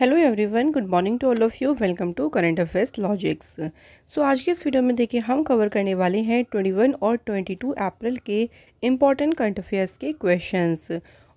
Hello everyone good morning to all of you welcome to current affairs logics so आज के इस video में देखिए हम कवर करने वाले हैं 21 और 22 अप्रैल के इम्पॉर्टेंट करंट अफेयर्स के क्वेश्चंस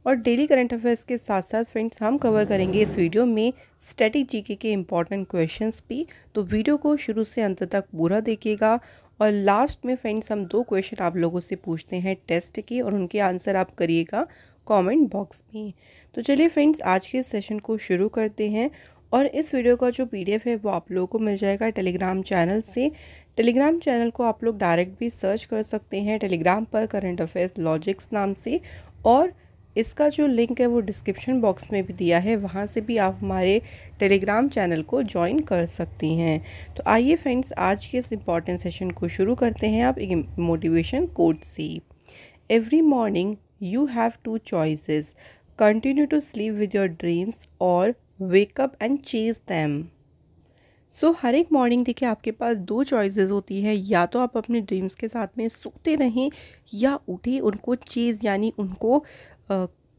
और डेली करंट अफेयर्स के साथ साथ फ्रेंड्स हम कवर करेंगे इस वीडियो में स्टैटिक जीके के इम्पॉर्टेंट क्वेश्चन भी तो वीडियो को शुरू से अंत तक पूरा देखिएगा और लास्ट में फ्रेंड्स हम दो क्वेश्चन आप लोगों से पूछते हैं टेस्ट के और उनके आंसर आप करिएगा कमेंट बॉक्स में तो चलिए फ्रेंड्स आज के सेशन को शुरू करते हैं और इस वीडियो का जो पीडीएफ है वो आप लोगों को मिल जाएगा टेलीग्राम चैनल से टेलीग्राम चैनल को आप लोग डायरेक्ट भी सर्च कर सकते हैं टेलीग्राम पर करंट अफेयर्स लॉजिक्स नाम से और इसका जो लिंक है वो डिस्क्रिप्शन बॉक्स में भी दिया है वहाँ से भी आप हमारे टेलीग्राम चैनल को ज्वाइन कर सकती हैं तो आइए फ्रेंड्स आज के इस इम्पॉर्टेंट सेशन को शुरू करते हैं आप एक मोटिवेशन कोड से every morning you have two choices continue to sleep with your dreams or wake up and chase them. So so, हर एक मॉर्निंग देखिए आपके पास दो चॉइसेस होती है या तो आप अपने ड्रीम्स के साथ में सोते रहें या उठे उनको चीज़ यानी उनको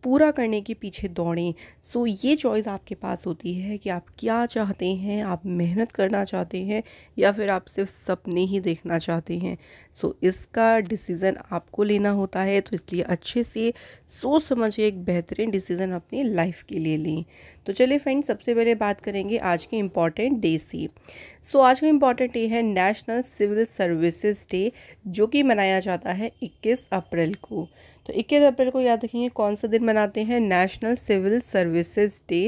पूरा करने के पीछे दौड़ें सो ये चॉइस आपके पास होती है कि आप क्या चाहते हैं आप मेहनत करना चाहते हैं या फिर आप सिर्फ सपने ही देखना चाहते हैं सो इसका डिसीज़न आपको लेना होता है तो इसलिए अच्छे से सोच समझिए एक बेहतरीन डिसीज़न अपनी लाइफ के लिए लें तो चलिए फ्रेंड सबसे पहले बात करेंगे आज के इम्पॉर्टेंट डे से सो आज का इम्पॉर्टेंट डे है नेशनल सिविल सर्विसेज डे जो कि मनाया जाता है इक्कीस अप्रैल को तो इक्कीस अप्रैल को याद रखेंगे कौन सा दिन मनाते हैं national civil services day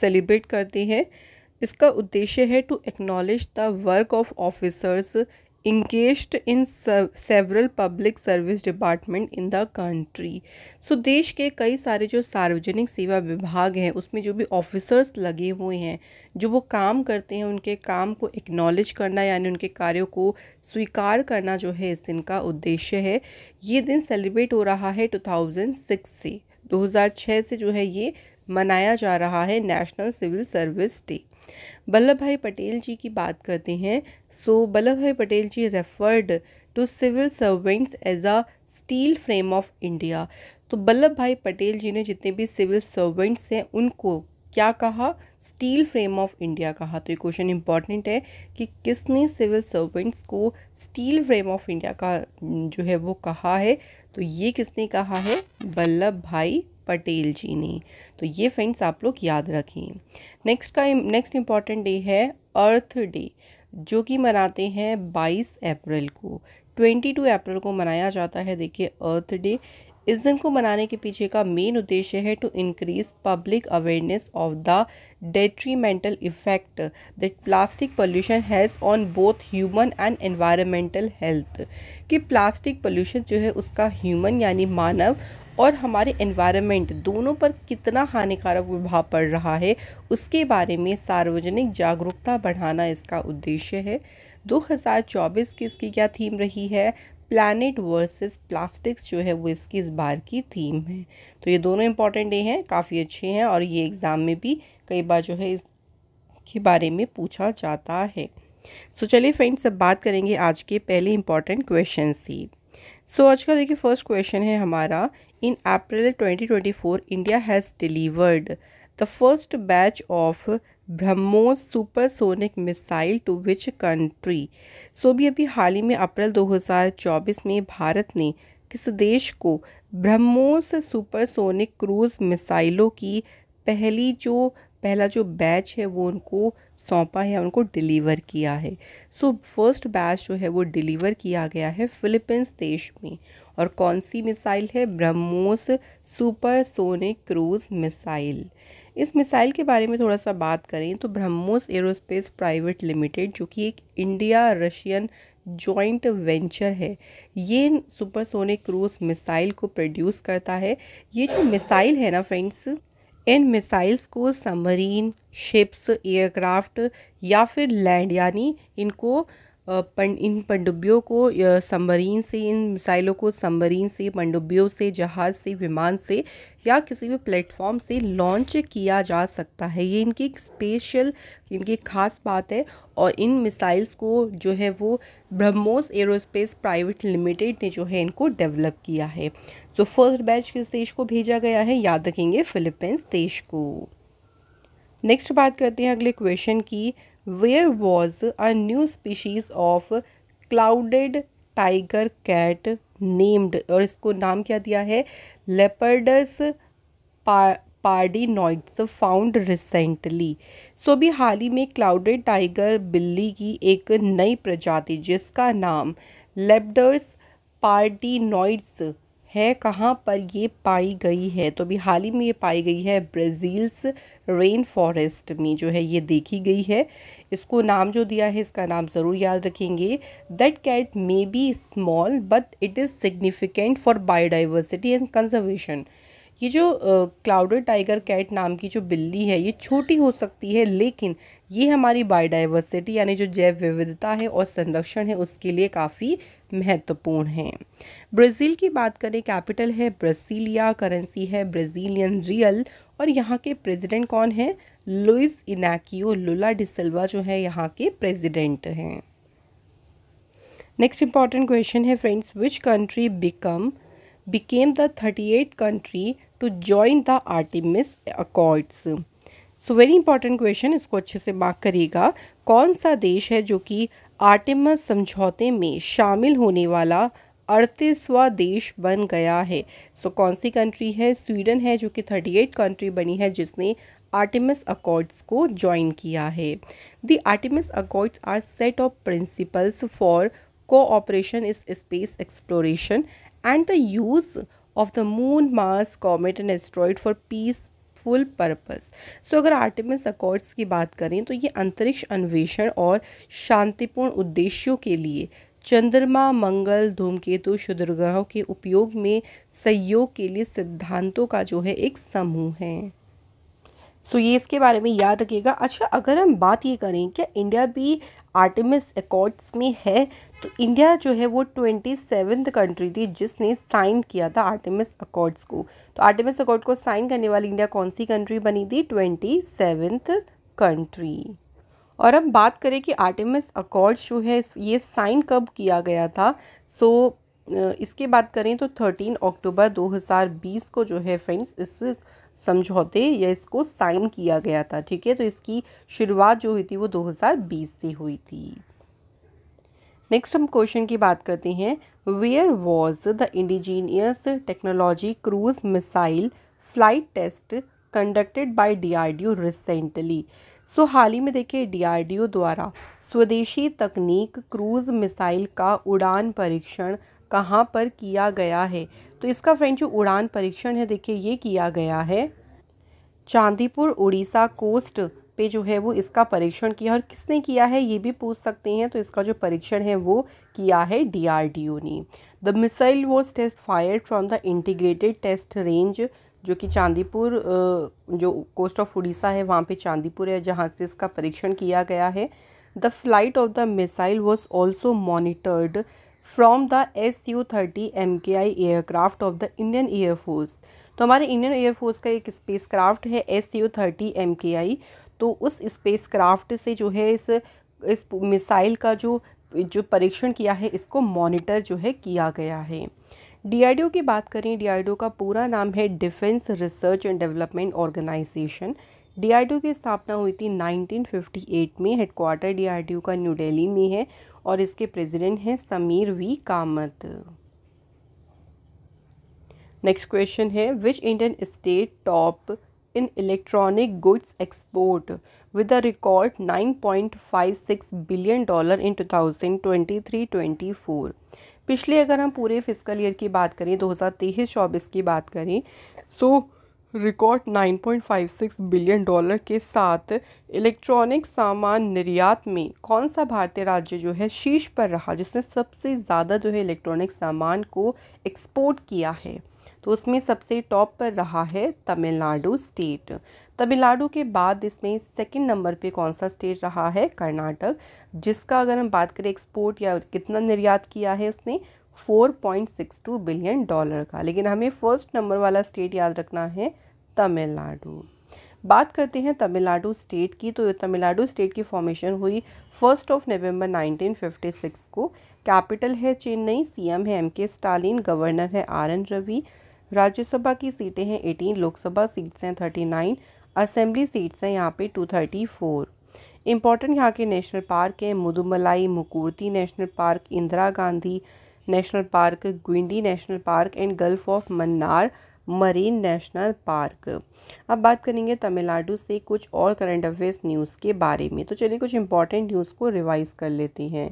celebrate करते हैं इसका उद्देश्य है to acknowledge the work of officers engaged in several public service department in the country so देश के कई सारे जो सार्वजनिक सेवा विभाग हैं उसमें जो भी ऑफिसर्स लगे हुए हैं जो वो काम करते हैं उनके काम को एक्नॉलेज करना यानी उनके कार्यों को स्वीकार करना जो है इस दिन का उद्देश्य है ये दिन सेलिब्रेट हो रहा है 2006 से 2006 से जो है ये मनाया जा रहा है national civil service day Vallabhbhai Patel जी की बात करते हैं so Vallabhbhai Patel ji referred to civil servants as a steel frame of India तो वल्लभ भाई पटेल जी ने जितने भी सिविल सर्वेंट्स हैं उनको क्या कहा स्टील फ्रेम ऑफ इंडिया कहा तो ये क्वेश्चन इंपॉर्टेंट है कि किसने सिविल सर्वेंट्स को स्टील फ्रेम ऑफ इंडिया का जो है वो कहा है तो ये किसने कहा है वल्लभ भाई पटेल जी ने तो ये फ्रेंड्स आप लोग याद रखें नेक्स्ट का नेक्स्ट इम्पॉर्टेंट डे है अर्थ डे जो कि मनाते हैं 22 अप्रैल को 22 अप्रैल को मनाया जाता है देखिए अर्थ डे इस दिन को मनाने के पीछे का मेन उद्देश्य है to increase public awareness of the detrimental effect that plastic pollution has on both human and environmental health कि प्लास्टिक पोल्यूशन जो है उसका ह्यूमन यानी मानव और हमारे एनवायरनमेंट दोनों पर कितना हानिकारक प्रभाव पड़ रहा है उसके बारे में सार्वजनिक जागरूकता बढ़ाना इसका उद्देश्य है 2024 की इसकी क्या थीम रही है प्लानट वर्सेस प्लास्टिक्स जो है वो इसकी इस बार की थीम है तो ये दोनों इम्पॉर्टेंट डे हैं काफ़ी अच्छे हैं और ये एग्ज़ाम में भी कई बार जो है इसके बारे में पूछा जाता है सो so, चलिए फ्रेंड्स अब बात करेंगे आज के पहले इंपॉर्टेंट क्वेश्चन से सो आज का देखिए फर्स्ट क्वेश्चन है हमारा in April 2024 India has delivered the first batch of BrahMos supersonic missile to which country so भी अभी हाल ही में अप्रैल 2024 में भारत ने किस देश को ब्रह्मोस सुपरसोनिक क्रूज मिसाइलों की पहली जो पहला जो बैच है वो उनको सौंपा है उनको डिलीवर किया है सो फर्स्ट बैच जो है वो डिलीवर किया गया है फिलीपींस देश में और कौन सी मिसाइल है ब्रह्मोस सुपरसोनिक क्रूज मिसाइल इस मिसाइल के बारे में थोड़ा सा बात करें तो ब्रह्मोस एरोस्पेस प्राइवेट लिमिटेड जो कि एक इंडिया रशियन जॉइंट वेंचर है ये सुपरसोनिक क्रूज मिसाइल को प्रोड्यूस करता है ये जो मिसाइल है ना फ्रेंड्स इन मिसाइल्स को सबमरीन शिप्स एयरक्राफ्ट या फिर लैंड यानी इनको पन, इन पनडुब्बियों को सबमरीन से इन मिसाइलों को सबमरीन से पनडुब्बियों से जहाज़ से विमान से या किसी भी प्लेटफॉर्म से लॉन्च किया जा सकता है ये इनकी एक स्पेशल इनकी खास बात है और इन मिसाइल्स को जो है वो ब्रह्मोस एरोस्पेस प्राइवेट लिमिटेड ने जो है इनको डेवलप किया है सो फर्स्ट बैच किस देश को भेजा गया है याद रखेंगे फिलिपींस देश को नेक्स्ट बात करते हैं अगले क्वेश्चन की Where was a new species of clouded tiger cat named और इसको नाम क्या दिया है लेपर्डस पार्डिनॉइड्स फाउंड रिसेंटली सो भी हाल ही में क्लाउडेड टाइगर बिल्ली की एक नई प्रजाति जिसका नाम लेप्डर्स पार्टिनॉइड्स है कहाँ पर ये पाई गई है तो अभी हाल ही में ये पाई गई है ब्राज़ील्स रेन फॉरेस्ट में जो है ये देखी गई है इसको नाम जो दिया है इसका नाम ज़रूर याद रखेंगे that cat may be small but it is significant for biodiversity and conservation ये जो क्लाउडेड टाइगर कैट नाम की जो बिल्ली है ये छोटी हो सकती है लेकिन ये हमारी बायोडाइवर्सिटी यानी जो जैव विविधता है और संरक्षण है उसके लिए काफ़ी महत्वपूर्ण है ब्राज़ील की बात करें कैपिटल है ब्रसीलिया करेंसी है ब्राज़ीलियन रियल और यहाँ के प्रेसिडेंट कौन है लुइस इनाकियो लुला डिसल्वा जो है यहाँ के प्रेजिडेंट हैं नेक्स्ट इंपॉर्टेंट क्वेश्चन है friends which country become became the thirty eight country to join the Artemis accords so very important question इसको अच्छे से बात करिएगा कौन सा देश है जो कि आर्टिमस समझौते में शामिल होने वाला अड़तीसवा देश बन गया है सो so, कौन सी कंट्री है स्वीडन है जो कि थर्टी एट कंट्री बनी है जिसने आर्टिमस अकॉर्ड्स को ज्वाइन किया है the Artemis accords are set of principles for cooperation in space exploration and the use of the moon Mars comet and asteroid for peaceful purpose so अगर Artemis accords की बात करें तो ये अंतरिक्ष अन्वेषण और शांतिपूर्ण उद्देश्यों के लिए चंद्रमा मंगल धूमकेतु शुद्रग्रहों के उपयोग में सहयोग के लिए सिद्धांतों का जो है एक समूह है सो ये इसके बारे में याद रखिएगा अच्छा अगर हम बात ये करें कि इंडिया भी आर्टिमिस अकॉर्ड्स में है तो इंडिया जो है वो ट्वेंटी सेवन्थ कंट्री थी जिसने साइन किया था आर्टिमिस अकॉर्ड्स को तो आर्टिमिस अकॉर्ड को साइन करने वाली इंडिया कौन सी कंट्री बनी थी ट्वेंटी सेवन्थ कंट्री और अब बात करें कि आर्टिमिस अकॉर्ड्स जो है ये साइन कब किया गया था सो इसके बात करें तो थर्टीन अक्टूबर दो को जो है फ्रेंड्स इस समझौते या इसको साइन किया गया था ठीक है तो इसकी शुरुआत जो हुई थी वो 2020 से हुई थी नेक्स्ट हम क्वेश्चन की बात करते हैं where was the indigenous technology cruise missile flight test conducted by DRDO recently so हाल ही में देखिए डीआरडीओ द्वारा स्वदेशी तकनीक क्रूज मिसाइल का उड़ान परीक्षण कहाँ पर किया गया है तो इसका फ्रेंड जो उड़ान परीक्षण है देखिए ये किया गया है चांदीपुर उड़ीसा कोस्ट पे जो है वो इसका परीक्षण किया और किसने किया है ये भी पूछ सकते हैं तो इसका जो परीक्षण है वो किया है डीआरडीओ ने the missile was test fire from the integrated test range जो कि चांदीपुर जो कोस्ट ऑफ उड़ीसा है वहाँ पे चांदीपुर है जहाँ से इसका परीक्षण किया गया है the flight of the missile was also monitored from the S U thirty M K I aircraft of the Indian air force तो हमारे इंडियन एयरफोर्स का एक स्पेस क्राफ्ट है S U thirty M K I तो उस space craft से जो है इस इस मिसाइल का जो जो परीक्षण किया है इसको मॉनिटर जो है किया गया है डीआरडीओ की बात करें डीआरडीओ का पूरा नाम है defence research and development organisation DRDO की स्थापना हुई थी 1958 में हेडक्वार्टर डीआरडीओ का न्यू दिल्ली में है और इसके प्रेसिडेंट हैं Sameer V Kamat next question है which Indian state top in electronic goods export with a record 9.56 billion dollar in 2023-24 पिछले अगर हम पूरे फिजिकल ईयर की बात करें 2023-24 की बात करें so so, record 9.56 billion dollar के साथ इलेक्ट्रॉनिक सामान निर्यात में कौन सा भारतीय राज्य जो है शीर्ष पर रहा जिसने सबसे ज़्यादा जो है इलेक्ट्रॉनिक सामान को एक्सपोर्ट किया है तो उसमें सबसे टॉप पर रहा है तमिलनाडु स्टेट तमिलनाडु के बाद इसमें सेकंड नंबर पे कौन सा स्टेट रहा है कर्नाटक जिसका अगर हम बात करें एक्सपोर्ट या कितना निर्यात किया है उसने 4.62 बिलियन डॉलर का लेकिन हमें फर्स्ट नंबर वाला स्टेट याद रखना है तमिलनाडु बात करते हैं तमिलनाडु स्टेट की तो तमिलनाडु स्टेट की फॉर्मेशन हुई फर्स्ट ऑफ नवंबर 1956 को कैपिटल है चेन्नई सीएम है एम के स्टालिन गवर्नर है आर एन रवि राज्यसभा की सीटें हैं एटीन लोकसभा सीट्स हैं नाइन असेंबली सीट्स हैं यहाँ पे फोर इम्पॉर्टेंट यहाँ के नेशनल पार्क हैं Mudumalai Mukurthi national park Indira Gandhi national park Guindy national park and gulf of Mannar marine national park अब बात करेंगे तमिलनाडु से कुछ और करंट अफेयर्स न्यूज़ के बारे में तो चलिए कुछ इंपॉर्टेंट न्यूज़ को रिवाइज कर लेती हैं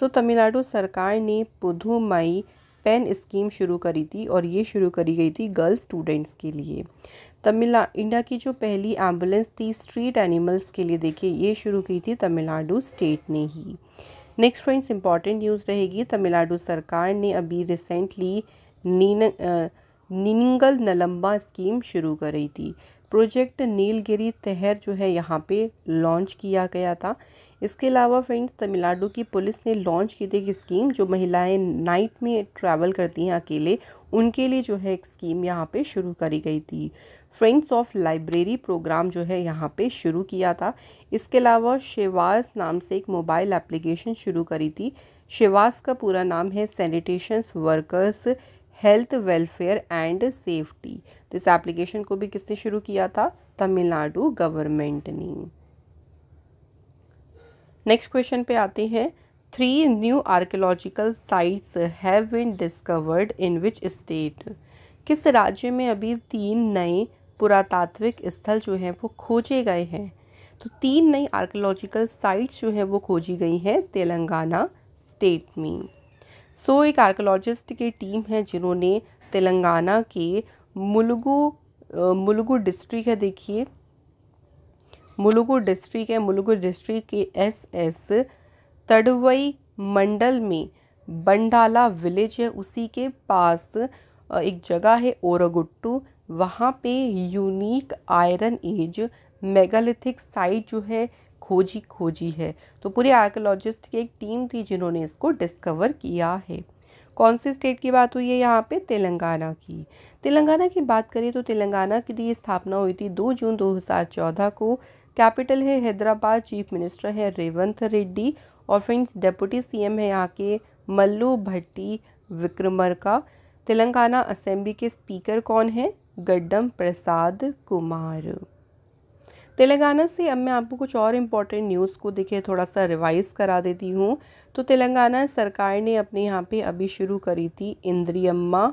सो so, तमिलनाडु सरकार ने पुधुमई पेन स्कीम शुरू करी थी और ये शुरू करी गई थी गर्ल स्टूडेंट्स के लिए तमिल इंडिया की जो पहली एम्बुलेंस थी स्ट्रीट एनिमल्स के लिए देखिए ये शुरू की थी तमिलनाडु स्टेट ने ही नेक्स्ट फ्रेंड्स इंपॉर्टेंट न्यूज़ रहेगी तमिलनाडु सरकार ने अभी रिसेंटली नीन निंगल नलम्बा स्कीम शुरू करी थी प्रोजेक्ट नीलगिरी तहर जो है यहाँ पे लॉन्च किया गया था इसके अलावा फ्रेंड्स तमिलनाडु की पुलिस ने लॉन्च की थी एक स्कीम जो महिलाएं नाइट में ट्रैवल करती हैं अकेले उनके लिए जो है एक स्कीम यहाँ पे शुरू करी गई थी फ्रेंड्स ऑफ लाइब्रेरी प्रोग्राम जो है यहाँ पे शुरू किया था इसके अलावा शेवास नाम से एक मोबाइल एप्लीकेशन शुरू करी थी शेवास का पूरा नाम है sanitation workers health welfare and safety तो इस एप्लीकेशन को भी किसने शुरू किया था तमिलनाडु गवर्नमेंट ने नेक्स्ट क्वेश्चन पे आते हैं three new archaeological sites have been discovered in which state किस राज्य में अभी तीन नए पुरातात्विक स्थल जो हैं वो खोजे गए हैं तो तीन नई आर्कोलॉजिकल साइट्स जो हैं वो खोजी गई हैं तेलंगाना स्टेट में सो so, एक आर्कोलॉजिस्ट की टीम है जिन्होंने तेलंगाना के मुलुगु मुलुगु डिस्ट्रिक्ट है देखिए मुलुगु डिस्ट्रिक्ट है मुलुगु डिस्ट्रिक्ट के एस एस तड़वई मंडल में बंडाला विलेज है उसी के पास एक जगह है ओरगुट्टू वहाँ पे unique iron age megalithic site जो है खोजी खोजी है तो पूरे आर्कोलॉजिस्ट की एक टीम थी जिन्होंने इसको डिस्कवर किया है कौन से स्टेट की बात हुई है यहाँ पे तेलंगाना की तेलंगाना की बात करें तो तेलंगाना की ये स्थापना हुई थी दो जून 2014 को कैपिटल है हैदराबाद चीफ मिनिस्टर है रेवंत रेड्डी और फ्रेंड्स डेप्यूटी सीएम है यहाँ के मल्लू भट्टी विक्रमरका तेलंगाना असेंबली के स्पीकर कौन है गड्डम प्रसाद कुमार तेलंगाना से अब मैं आपको कुछ और इम्पोर्टेंट न्यूज़ को देखे थोड़ा सा रिवाइज़ करा देती हूँ तो तेलंगाना सरकार ने अपने यहाँ पे अभी शुरू करी थी इंद्रियम्मा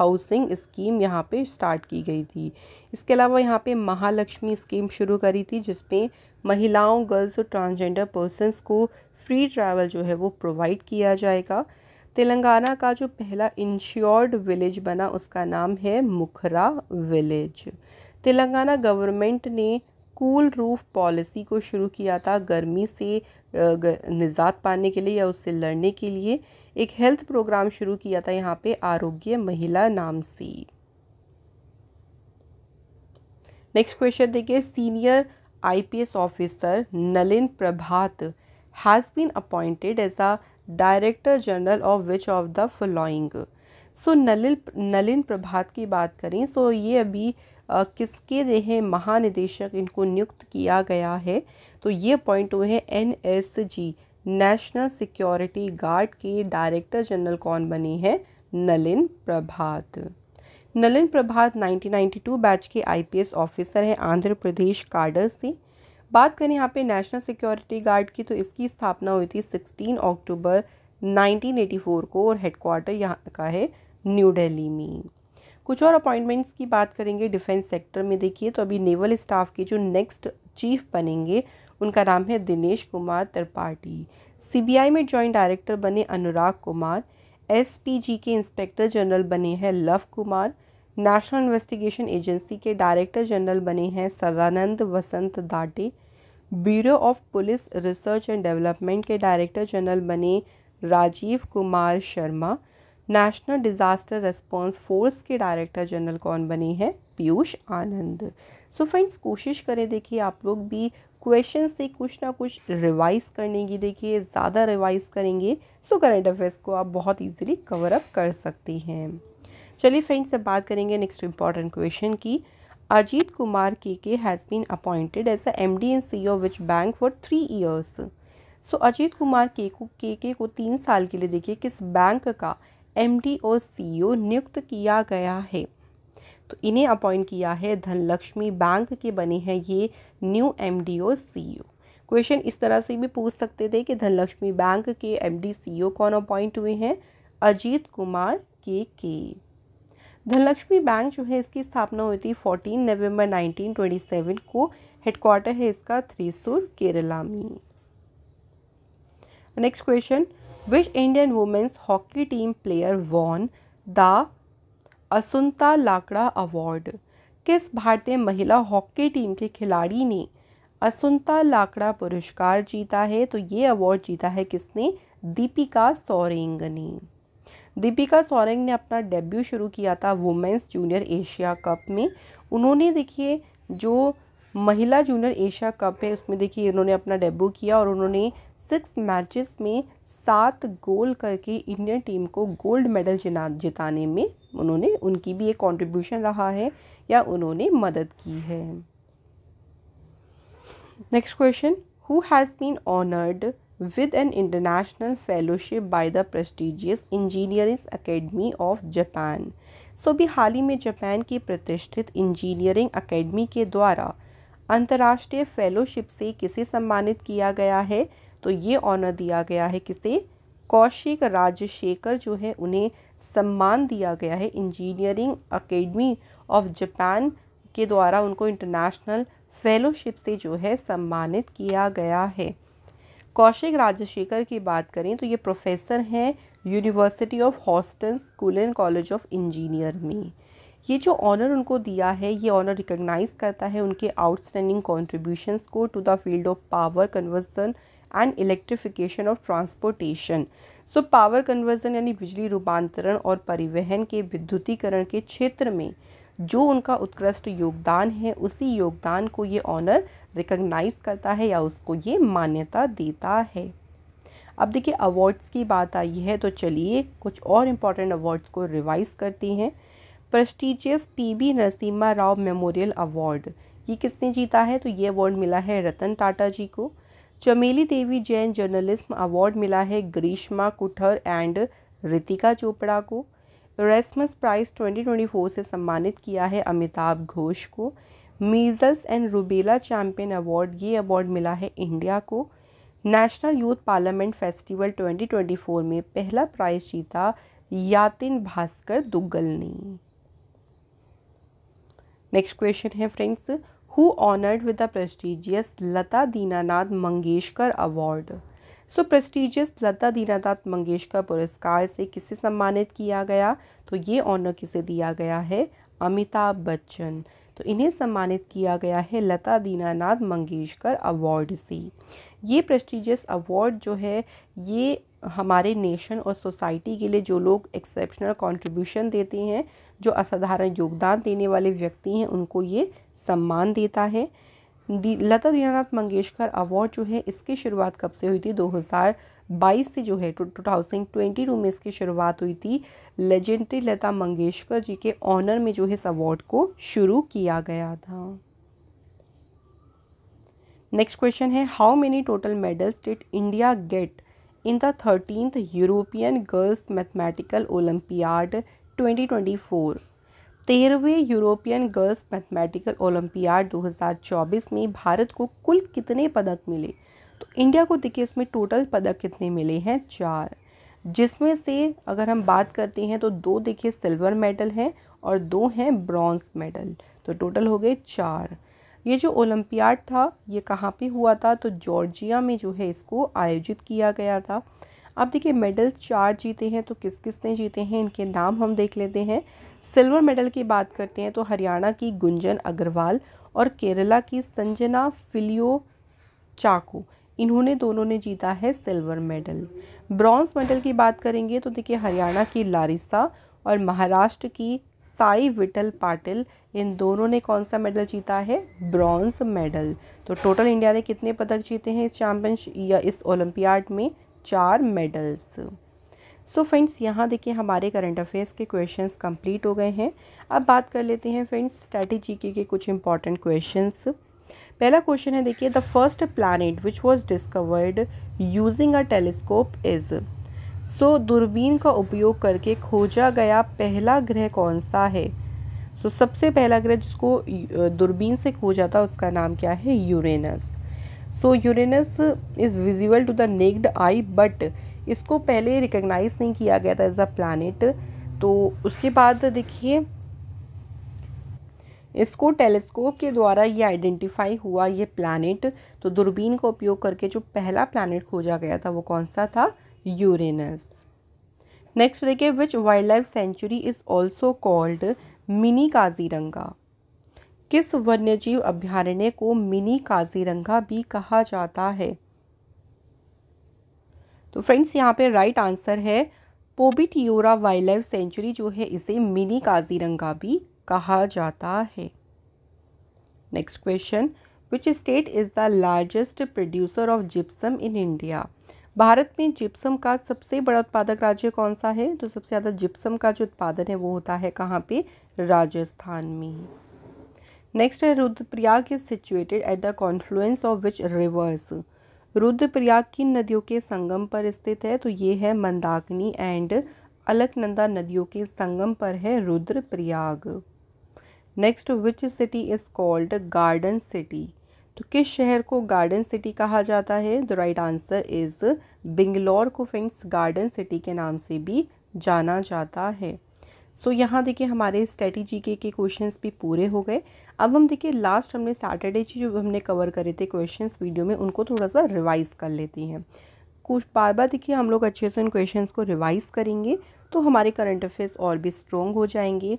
हाउसिंग स्कीम यहाँ पे स्टार्ट की गई थी इसके अलावा यहाँ पे महालक्ष्मी स्कीम शुरू करी थी जिसमें महिलाओं गर्ल्स और ट्रांसजेंडर पर्सनस को फ्री ट्रैवल जो है वो प्रोवाइड किया जाएगा तेलंगाना का जो पहला इंश्योर्ड विलेज बना उसका नाम है मुखरा विलेज तेलंगाना गवर्नमेंट ने कूल रूफ पॉलिसी को शुरू किया था गर्मी से निजात पाने के लिए या उससे लड़ने के लिए एक हेल्थ प्रोग्राम शुरू किया था यहाँ पे आरोग्य महिला नाम से नेक्स्ट क्वेश्चन देखिए senior IPS officer Nalin Prabhat has been appointed as a director general of which of the following so Nalin Nalin Prabhat की बात करें सो so ये अभी आ, किसके रहे महानिदेशक इनको नियुक्त किया गया है तो ये अपॉइंट हुए हैं N S G national security guard की डायरेक्टर जनरल कौन बनी है नलिन प्रभात नलिन प्रभात 1992 बैच के आईपीएस ऑफिसर हैं आंध्र प्रदेश कार्डर से बात करें यहाँ पे नेशनल सिक्योरिटी गार्ड की तो इसकी स्थापना हुई थी 16 अक्टूबर 1984 को और हेडक्वार्टर यहाँ का है न्यू दिल्ली में कुछ और अपॉइंटमेंट्स की बात करेंगे डिफेंस सेक्टर में देखिए तो अभी नेवल स्टाफ के जो नेक्स्ट चीफ बनेंगे उनका नाम है दिनेश कुमार त्रिपाठी सीबीआई में जॉइंट डायरेक्टर बने अनुराग कुमार एसपीजी के इंस्पेक्टर जनरल बने हैं Luv Kumar national investigation agency के डायरेक्टर जनरल बने हैं Sadanand Vasant Date bureau of police research and development के डायरेक्टर जनरल बने Rajiv Kumar Sharma national disaster response force के डायरेक्टर जनरल कौन बने हैं Piyush Anand so so friends कोशिश करें देखिए आप लोग भी क्वेश्चन से कुछ ना कुछ रिवाइज करने की देखिए ज़्यादा रिवाइज करेंगे सो तो करंट अफेयर्स को आप बहुत इजीली कवर अप कर सकते हैं चलिए फ्रेंड्स अब बात करेंगे नेक्स्ट इंपॉर्टेंट क्वेश्चन की Ajit Kumar K K has been appointed as a M D and C O which bank for three years so Ajit Kumar K को के के को तीन साल के लिए देखिए किस बैंक का एम डी और सी ओ e नियुक्त किया गया है तो इन्हें अपॉइंट किया है धनलक्ष्मी बैंक के बने हैं ये new M D e question इस तरह से भी पूछ सकते थे कि धनलक्ष्मी बैंक के एम डी e कौन अपॉइंट हुए हैं अजीत कुमार के के धनलक्ष्मी बैंक जो है इसकी स्थापना हुई थी 14 नवंबर 1927 को हेडक्वार्टर है इसका थ्रीसुर केरला में next question which Indian women's hockey team player won the Asunta Lakra award किस भारतीय महिला हॉकी टीम के खिलाड़ी ने असुंता लाकड़ा पुरस्कार जीता है तो ये अवार्ड जीता है किसने दीपिका सोरेंग ने दीपिका सोरेंग ने अपना डेब्यू शुरू किया था वुमेंस जूनियर एशिया कप में उन्होंने देखिए जो महिला जूनियर एशिया कप है उसमें देखिए इन्होंने अपना डेब्यू किया और उन्होंने सिक्स मैचेस में सात गोल करके इंडियन टीम को गोल्ड मेडल जिना जिताने में उन्होंने उनकी भी एक कंट्रीब्यूशन रहा है या उन्होंने मदद की है next question who has been honoured with an international fellowship by the prestigious engineering academy of Japan so भी हाल ही में जापान की प्रतिष्ठित इंजीनियरिंग अकेडमी के द्वारा अंतर्राष्ट्रीय फेलोशिप से किसे सम्मानित किया गया है तो ये ऑनर दिया गया है किसे कौशिक राजशेखर जो है उन्हें सम्मान दिया गया है इंजीनियरिंग अकेडमी ऑफ जापान के द्वारा उनको इंटरनेशनल फेलोशिप से जो है सम्मानित किया गया है कौशिक राजशेखर की बात करें तो ये प्रोफेसर हैं university of Houston school and college of engineer में ये जो ऑनर उनको दिया है ये ऑनर रिकॉग्नाइज करता है उनके आउटस्टैंडिंग कॉन्ट्रीब्यूशन को to the field of power conversion and electrification of transportation so power conversion यानी बिजली रूपांतरण और परिवहन के विद्युतीकरण के क्षेत्र में जो उनका उत्कृष्ट योगदान है उसी योगदान को ये ऑनर रिकग्नाइज करता है या उसको ये मान्यता देता है अब देखिए अवार्ड्स की बात आई है तो चलिए कुछ और इम्पॉर्टेंट अवार्ड्स को रिवाइज करते हैं prestigious P B Narasimha Rao memorial award ये किसने जीता है तो ये अवार्ड मिला है रतन टाटा जी को चमेली देवी जैन जर्नलिज्म अवार्ड मिला है ग्रीष्मा कुठर एंड रितिका चोपड़ा को रेस्मस प्राइज 2024 से सम्मानित किया है अमिताभ घोष को measles and rubella champion award ये अवार्ड मिला है इंडिया को नेशनल यूथ पार्लियामेंट फेस्टिवल 2024 में पहला प्राइज जीता यातिन भास्कर दुग्गल ने नेक्स्ट क्वेश्चन है friends who honoured with the prestigious Lata Dinanath Mangeshkar award so prestigious Lata Dinanath Mangeshkar पुरस्कार से किसे सम्मानित किया गया तो ये ऑनर किसे दिया गया है अमिताभ बच्चन तो इन्हें सम्मानित किया गया है लता दीनानाथ मंगेशकर अवार्ड से ये प्रेस्टिजियस अवार्ड जो है ये हमारे नेशन और सोसाइटी के लिए जो लोग एक्सेप्शनल कंट्रीब्यूशन देते हैं जो असाधारण योगदान देने वाले व्यक्ति हैं उनको ये सम्मान देता है लता दीनानाथ मंगेशकर अवार्ड जो है इसकी शुरुआत कब से हुई थी 2022 से जो है टू थाउजेंड ट्वेंटी टू में इसकी शुरुआत हुई थी लेजेंडरी लता मंगेशकर जी के ऑनर में जो है इस अवार्ड को शुरू किया गया था नेक्स्ट क्वेश्चन है how many total medals did India get in the thirteenth European girls mathematical olympiad 2024 तेरहवें यूरोपियन गर्ल्स मैथमेटिकल ओलंपियाड 2024 में भारत को कुल कितने पदक मिले तो इंडिया को देखिए इसमें टोटल पदक कितने मिले हैं चार जिसमें से अगर हम बात करते हैं तो दो देखिए सिल्वर मेडल हैं और दो हैं ब्रॉन्ज मेडल तो टोटल हो गए चार ये जो ओलंपियाड था ये कहाँ पे हुआ था तो जॉर्जिया में जो है इसको आयोजित किया गया था अब देखिए मेडल चार जीते हैं तो किस किस ने जीते हैं इनके नाम हम देख लेते हैं सिल्वर मेडल की बात करते हैं तो हरियाणा की गुंजन अग्रवाल और केरला की संजना फिलियो चाकू इन्होंने दोनों ने जीता है सिल्वर मेडल ब्रॉन्ज मेडल की बात करेंगे तो देखिए हरियाणा की लारिसा और महाराष्ट्र की साई विटल पाटिल इन दोनों ने कौन सा मेडल जीता है ब्रॉन्ज मेडल तो टोटल इंडिया ने कितने पदक जीते हैं इस चैम्पियनशिप या इस ओलंपियाड में चार मेडल्स सो फ्रेंड्स यहाँ देखिए हमारे करंट अफेयर्स के क्वेश्चंस कंप्लीट हो गए हैं अब बात कर लेते हैं फ्रेंड्स स्ट्रैटेजी के, के कुछ इंपॉर्टेंट क्वेश्चंस पहला क्वेश्चन है देखिए the first planet which was discovered using a telescope is so दूरबीन का उपयोग करके खोजा गया पहला ग्रह कौन सा है सो so, सबसे पहला ग्रह जिसको दूरबीन से खोजा था उसका नाम क्या है Uranus so Uranus is visible to the naked eye but इसको पहले रिकग्नाइज नहीं किया गया था एज अ प्लानट तो उसके बाद देखिए इसको टेलीस्कोप के द्वारा ये आइडेंटिफाई हुआ ये प्लानट तो दूरबीन का उपयोग करके जो पहला प्लानट खोजा गया था वो कौन सा था यूरेनस नेक्स्ट देखिए which wild life sanctuary is also called mini Kaziranga किस वन्यजीव अभ्यारण्य को मिनी काजीरंगा भी कहा जाता है तो फ्रेंड्स यहाँ पे राइट आंसर है पोबिटियोरा वाइल्ड लाइफ सेंचुरी जो है इसे मिनी काजीरंगा भी कहा जाता है next question which state is the largest producer of gypsum in India Bharat में जिप्सम का सबसे बड़ा उत्पादक राज्य कौन सा है तो सबसे ज़्यादा जिप्सम का जो उत्पादन है वो होता है कहाँ पे राजस्थान में नेक्स्ट है Rudraprayag is situated at the confluence of which rivers Rudraprayag की नदियों के संगम पर स्थित है तो ये है मंदाकिनी एंड अलकनंदा नदियों के संगम पर है Rudraprayag next which city is called garden city तो किस शहर को गार्डन सिटी कहा जाता है the right answer is Bangalore को फ्रेंड्स गार्डन सिटी के नाम से भी जाना जाता है सो so, यहाँ देखिए हमारे स्टडी के के क्वेश्चंस भी पूरे हो गए अब हम देखिए लास्ट हमने सैटरडे जो हमने कवर करे थे क्वेश्चंस वीडियो में उनको थोड़ा सा रिवाइज़ कर लेती हैं कुछ बार बार देखिए हम लोग अच्छे से उन क्वेश्चंस को रिवाइज़ करेंगे तो हमारे करंट अफेयर्स और भी स्ट्रॉन्ग हो जाएंगे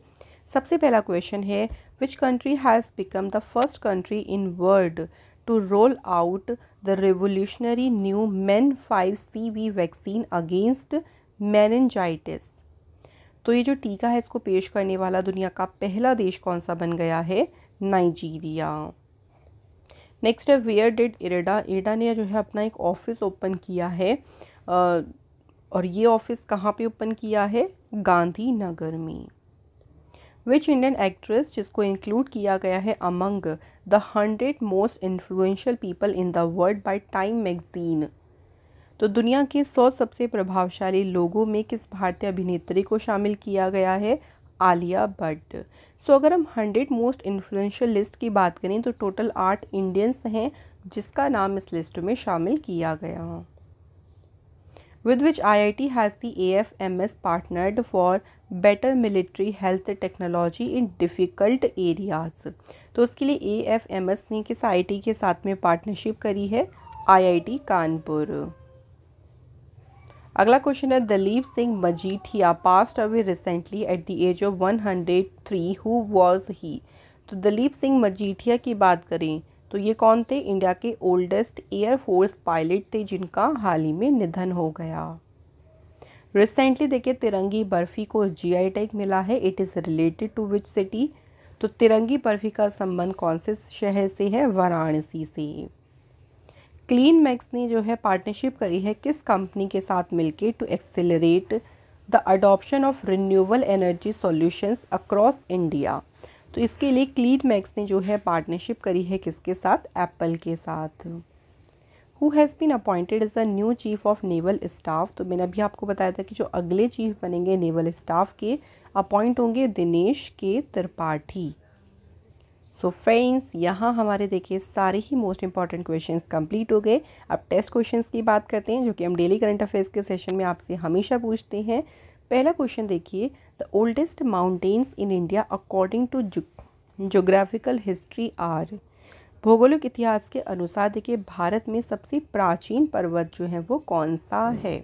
सबसे पहला क्वेश्चन है which country has become the first country in world to roll out the revolutionary new men five C V vaccine against meningitis तो ये जो टीका है इसको पेश करने वाला दुनिया का पहला देश कौन सा बन गया है नाइजीरिया नेक्स्ट है वेयर डिड इरेडा इरेडा ने जो है अपना एक ऑफिस ओपन किया है और ये ऑफिस कहाँ पे ओपन किया है गांधी नगर में विच इंडियन एक्ट्रेस जिसको इंक्लूड किया गया है among the hundred most influential people in the world by Time magazine तो दुनिया के सौ सबसे प्रभावशाली लोगों में किस भारतीय अभिनेत्री को शामिल किया गया है आलिया भट्ट सो अगर हम हंड्रेड मोस्ट इन्फ्लुएंशियल लिस्ट की बात करें तो टोटल आठ इंडियंस हैं जिसका नाम इस लिस्ट में शामिल किया गया with which I I has the A F M S partnered for better military health technology in difficult areas तो उसके लिए ए एफ एम एस ने किस आई टी के साथ में पार्टनरशिप करी है आई आई टी कानपुर अगला क्वेश्चन है Dalip Singh Majithia passed away recently at the age of three who was he तो दलीप सिंह मजीठिया की बात करें तो ये कौन थे इंडिया के ओल्डेस्ट एयरफोर्स पायलट थे जिनका हाल ही में निधन हो गया रिसेंटली देखिए तिरंगी बर्फ़ी को जी आई टैग मिला है it is related to which city तो तिरंगी बर्फ़ी का संबंध कौन से शहर से है वाराणसी से क्लीन मैक्स ने जो है पार्टनरशिप करी है किस कंपनी के साथ मिलकर to accelerate the adoption of renewable energy solutions across India तो इसके लिए क्लीन मैक्स ने जो है पार्टनरशिप करी है किसके साथ एप्पल के साथ who has been appointed as a new chief of naval staff तो मैंने अभी आपको बताया था कि जो अगले चीफ बनेंगे नेवल स्टाफ के अपॉइंट होंगे दिनेश के त्रिपाठी सो फ्रेंड्स यहाँ हमारे देखिए सारे ही मोस्ट इंपॉर्टेंट क्वेश्चंस कंप्लीट हो गए अब टेस्ट क्वेश्चंस की बात करते हैं जो कि हम डेली करंट अफेयर्स के सेशन में आपसे हमेशा पूछते हैं पहला क्वेश्चन देखिए the oldest mountains in India according to geographical history are भौगोलिक इतिहास के अनुसार देखिए भारत में सबसे प्राचीन पर्वत जो है वो कौन सा हम्म। है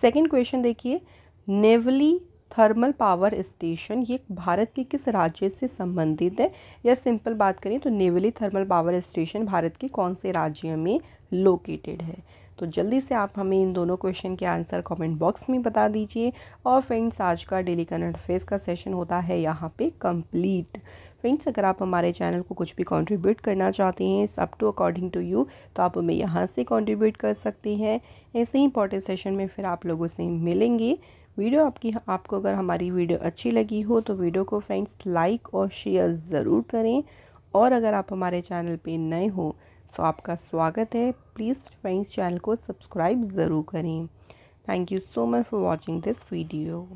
सेकेंड क्वेश्चन देखिए नेवली थर्मल पावर स्टेशन ये भारत के किस राज्य से संबंधित है या सिंपल बात करें तो Neyveli thermal power station Bharat के कौन से राज्य में लोकेटेड है तो जल्दी से आप हमें इन दोनों क्वेश्चन के आंसर कमेंट बॉक्स में बता दीजिए और फ्रेंड्स आज का डेली करंट अफेयर्स का सेशन होता है यहाँ पे कंप्लीट फ्रेंड्स अगर आप हमारे चैनल को कुछ भी कंट्रीब्यूट करना चाहते हैं सब up to according to you तो आप हमें यहाँ से कंट्रीब्यूट कर सकते हैं ऐसे ही इंपॉर्टेंट सेशन में फिर आप लोगों से मिलेंगे वीडियो आपकी आपको अगर हमारी वीडियो अच्छी लगी हो तो वीडियो को फ्रेंड्स लाइक और शेयर ज़रूर करें और अगर आप हमारे चैनल पे नए हो तो आपका स्वागत है प्लीज़ फ्रेंड्स चैनल को सब्सक्राइब ज़रूर करें thank you so much for watching this video